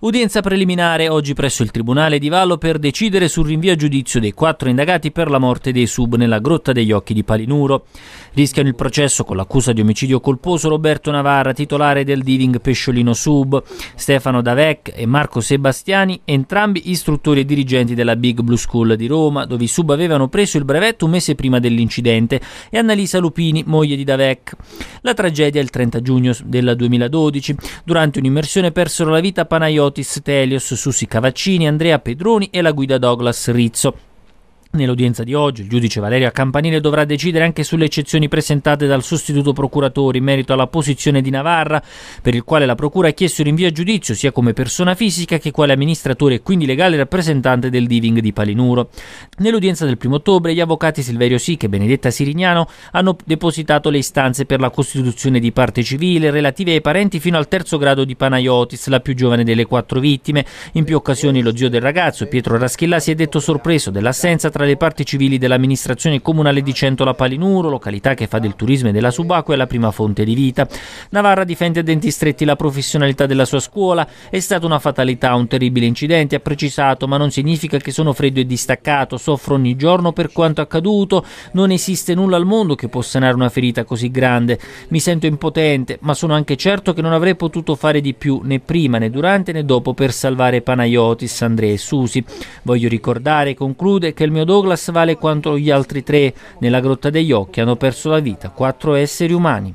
Udienza preliminare oggi presso il Tribunale di Vallo per decidere sul rinvio a giudizio dei quattro indagati per la morte dei sub nella grotta degli occhi di Palinuro. Rischiano il processo con l'accusa di omicidio colposo Roberto Navarra, titolare del diving Pesciolino Sub, Stefano Davec e Marco Sebastiani, entrambi istruttori e dirigenti della Big Blue School di Roma, dove i sub avevano preso il brevetto un mese prima dell'incidente, e Annalisa Lupini, moglie di Davec. La tragedia è il 30 giugno del 2012. Durante un'immersione persero la vita a Otis Telios, Susi Cavaccini, Andrea Pedroni e la guida Douglas Rizzo. Nell'udienza di oggi il giudice Valerio Campanile dovrà decidere anche sulle eccezioni presentate dal sostituto procuratore in merito alla posizione di Navarra, per il quale la procura ha chiesto il rinvio a giudizio sia come persona fisica che quale amministratore e quindi legale rappresentante del diving di Palinuro. Nell'udienza del 1 ottobre gli avvocati Silverio Sic e Benedetta Sirignano hanno depositato le istanze per la costituzione di parte civile relative ai parenti fino al terzo grado di Panayotis, la più giovane delle quattro vittime. In più occasioni lo zio del ragazzo, Pietro Raschilla, si è detto sorpreso dell'assenza tra tra le parti civili dell'amministrazione comunale di Centola Palinuro, località che fa del turismo e della subacquea la prima fonte di vita. Navarra difende a denti stretti la professionalità della sua scuola. È stata una fatalità, un terribile incidente, ha precisato, ma non significa che sono freddo e distaccato, soffro ogni giorno per quanto accaduto, non esiste nulla al mondo che possa sanare una ferita così grande. Mi sento impotente, ma sono anche certo che non avrei potuto fare di più né prima né durante né dopo per salvare Panayotis, Andrea e Susi. Voglio ricordare, conclude, che il mio Douglas vale quanto gli altri tre. Nella Grotta degli Occhi hanno perso la vita quattro esseri umani.